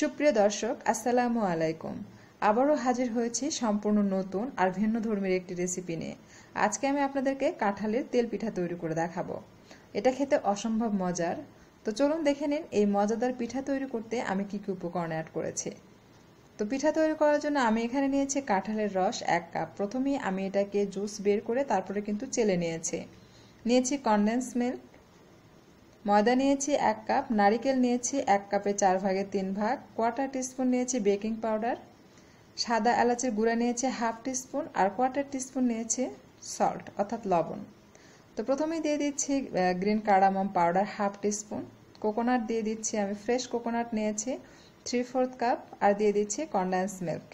সুপ্রিয় দর্শক আসসালামু আলাইকুম আবারও হাজির হয়েছি সম্পূর্ণ নতুন আর ভিন্ন ধর্মের একটি রেসিপি নিয়ে আজকে আমি আপনাদেরকে কাঁঠালের তেল পিঠা তৈরি করে দেখাবো এটা খেতে অসম্ভব মজার তো চলুন দেখে নিন এই মজাদার পিঠা তৈরি করতে আমি কি কি উপকরণ অ্যাড করেছি তো পিঠা তৈরি করার জন্য আমি এখানে নিয়েছি কাঁঠালের রস এক কাপ প্রথমেই আমি এটাকে জুস বের করে তারপরে কিন্তু চেলে নিয়েছি নিয়েছি কনডেন্স মিল্ক ময়দা নিয়েছি এক কাপ নারিকেল নিয়েছি এক কাপে চার ভাগে তিন ভাগ কোয়াটার টিস্পুন নিয়েছি বেকিং পাউডার সাদা এলাচের গুঁড়া নিয়েছি হাফ টিস্পুন আর কোয়াটার টিস্পুন নিয়েছি সল্ট অর্থাৎ লবণ তো প্রথমেই দিয়ে দিচ্ছি green cardamom powder half teaspoon coconut দিয়ে দিচ্ছি আমি ফ্রেশ কোকোনাট নিয়েছি থ্রি ফোর্থ কাপ আর দিয়ে দিচ্ছি কন্ডেন্স মিল্ক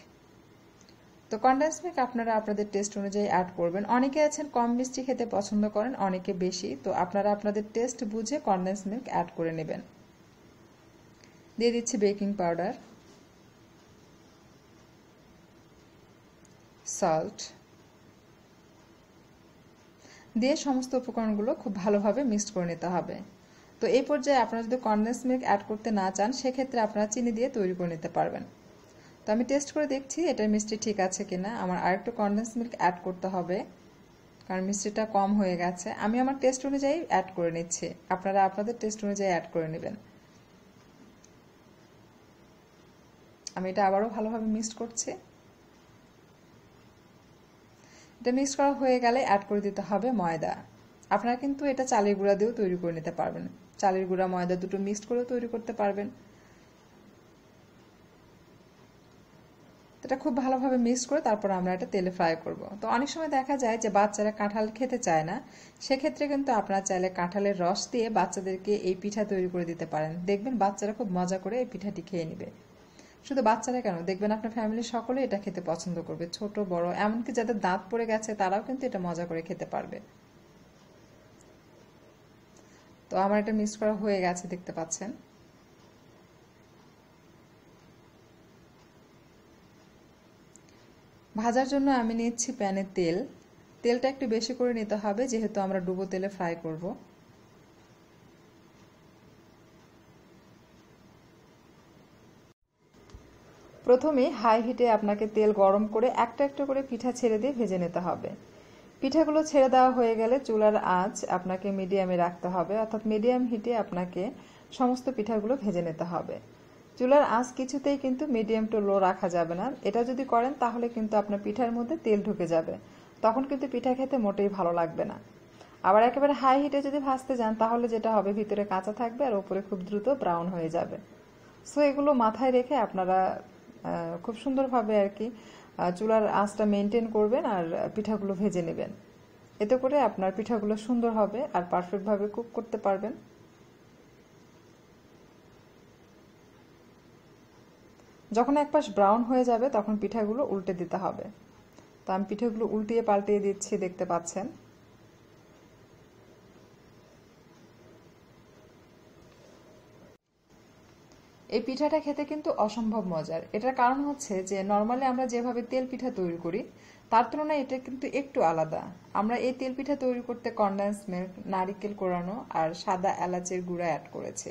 তো কন্ডেন্স মিল্ক আপনারা আপনাদের টেস্ট অনুযায়ী অ্যাড করবেন অনেকে আছেন কম মিষ্টি খেতে পছন্দ করেন অনেকে বেশি তো আপনারা আপনাদের টেস্ট বুঝে কন্ডেন্স মিল্ক অ্যাড করে নেবেন দিয়ে দিচ্ছি বেকিং পাউডার সল্ট দিয়ে সমস্ত উপকরণগুলো খুব ভালোভাবে মিক্সড করে নিতে হবে তো এই পর্যায়ে আপনারা যদি কন্ডেন্স মিল্ক অ্যাড করতে না চান সেক্ষেত্রে আপনারা চিনি দিয়ে তৈরি করে নিতে পারবেন তো আমি টেস্ট করে দেখছি এটার মিষ্টি ঠিক আছে কি না আমার আরেকটু কনডেন্স মিল্ক অ্যাড করতে হবে কারণ মিষ্টিটা কম হয়ে গেছে আমি আমার টেস্ট অনুযায়ী অ্যাড করে নিচ্ছি আপনারা আপনাদের টেস্ট অনুযায়ী অ্যাড করে নেবেন আমি এটা আবারও ভালোভাবে মিক্স করছি এটা মিক্স করা হয়ে গেলে অ্যাড করে দিতে হবে ময়দা আপনারা কিন্তু এটা চালের গুঁড়া দিয়েও তৈরি করে নিতে পারবেন চালের গুঁড়া ময়দা দুটো মিক্সড করেও তৈরি করতে পারবেন এটা খুব ভালোভাবে মিক্স করে তারপর আমরা এটা তেলে ফ্রাই করব তো অনেক সময় দেখা যায় যে বাচ্চারা কাঁঠাল খেতে চায় না সেক্ষেত্রে কিন্তু আপনারা চাইলে কাঁঠালের রস দিয়ে বাচ্চাদেরকে এই পিঠা তৈরি করে দিতে পারেন দেখবেন বাচ্চারা খুব মজা করে এই পিঠাটি খেয়ে নেবে শুধু বাচ্চারা কেন দেখবেন আপনার ফ্যামিলির সকলে এটা খেতে পছন্দ করবে ছোট বড় এমনকি যাদের দাঁত পড়ে গেছে তারাও কিন্তু এটা মজা করে খেতে পারবে তো আমার এটা মিক্স করা হয়ে গেছে দেখতে পাচ্ছেন ভাজার জন্য আমি নিচ্ছি প্যানে তেল তেলটা একটু বেশি করে নিতে হবে যেহেতু আমরা ডুবো তেলে ফ্রাই করব প্রথমে হাই হিটে আপনাকে তেল গরম করে একটা একটা করে পিঠা ছেড়ে দিয়ে ভেজে নিতে হবে পিঠাগুলো ছেড়ে দেওয়া হয়ে গেলে চুলার আঁচ আপনাকে মিডিয়ামে রাখতে হবে অর্থাৎ মিডিয়াম হিটে আপনাকে সমস্ত পিঠাগুলো ভেজে নিতে হবে চুলার আঁচ কিছুতেই কিন্তু মিডিয়াম টু লো রাখা যাবে না এটা যদি করেন তাহলে কিন্তু আপনার পিঠার মধ্যে তেল ঢুকে যাবে তখন কিন্তু পিঠা খেতে মোটেই ভালো লাগবে না আবার একেবারে হাই হিটে যদি ভাজতে যান তাহলে যেটা হবে ভিতরে কাঁচা থাকবে আর ওপরে খুব দ্রুত ব্রাউন হয়ে যাবে সো এগুলো মাথায় রেখে আপনারা খুব সুন্দরভাবে আর কি চুলার আঁচটা মেনটেন করবেন আর পিঠাগুলো ভেজে নেবেন এতে করে আপনার পিঠাগুলো সুন্দর হবে আর পারফেক্টভাবে কুক করতে পারবেন যখন এক পাশ ব্রাউন হয়ে যাবে তখন পিঠাগুলো উল্টে দিতে হবে তো আমি পিঠেগুলো উল্টিয়ে পাল্টিয়ে দিচ্ছি দেখতে পাচ্ছেন এই পিঠাটা খেতে কিন্তু অসম্ভব মজার এটার কারণ হচ্ছে যে নর্মালি আমরা যেভাবে তেল পিঠা তৈরি করি তার তুলনায় এটা কিন্তু একটু আলাদা আমরা এই তেল পিঠা তৈরি করতে কন্ডেন্স মিল্ক নারিকেল কোরানো আর সাদা এলাচের গুঁড়া অ্যাড করেছে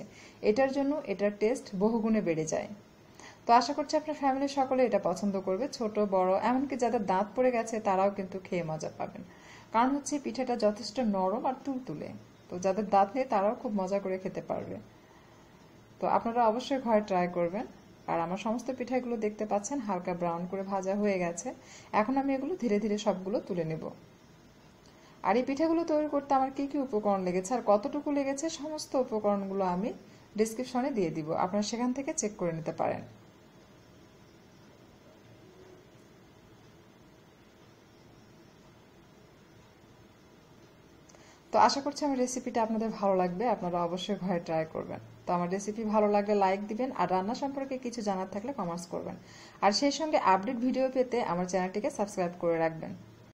এটার জন্য এটার টেস্ট বহুগুণে বেড়ে যায় তো আশা করছি আপনার ফ্যামিলির সকলে এটা পছন্দ করবে ছোট বড় এমনকি যাদের দাঁত পড়ে গেছে তারাও কিন্তু খেয়ে মজা পাবেন কারণ হচ্ছে পিঠাটা যথেষ্ট নরম আর তুলতুলে তো যাদের দাঁত নেই তারাও খুব মজা করে খেতে পারবে তো আপনারা অবশ্যই ঘরে ট্রাই করবেন আর আমার সমস্ত পিঠাগুলো দেখতে পাচ্ছেন হালকা ব্রাউন করে ভাজা হয়ে গেছে এখন আমি এগুলো ধীরে ধীরে সবগুলো তুলে নেব আর এই পিঠাগুলো তৈরি করতে আমার কী কী উপকরণ লেগেছে আর কতটুকু লেগেছে সমস্ত উপকরণগুলো আমি ডিসক্রিপশনে দিয়ে দিব আপনারা সেখান থেকে চেক করে নিতে পারেন তো আশা করছি আমার রেসিপিটা আপনাদের ভালো লাগবে আপনারা অবশ্যই ঘরে ট্রাই করবেন তো আমার রেসিপি ভালো লাগলে লাইক দিবেন আর রান্না সম্পর্কে কিছু জানার থাকলে কমার্স করবেন আর সেই সঙ্গে আপডেট ভিডিও পেতে আমার চ্যানেলটিকে সাবস্ক্রাইব করে রাখবেন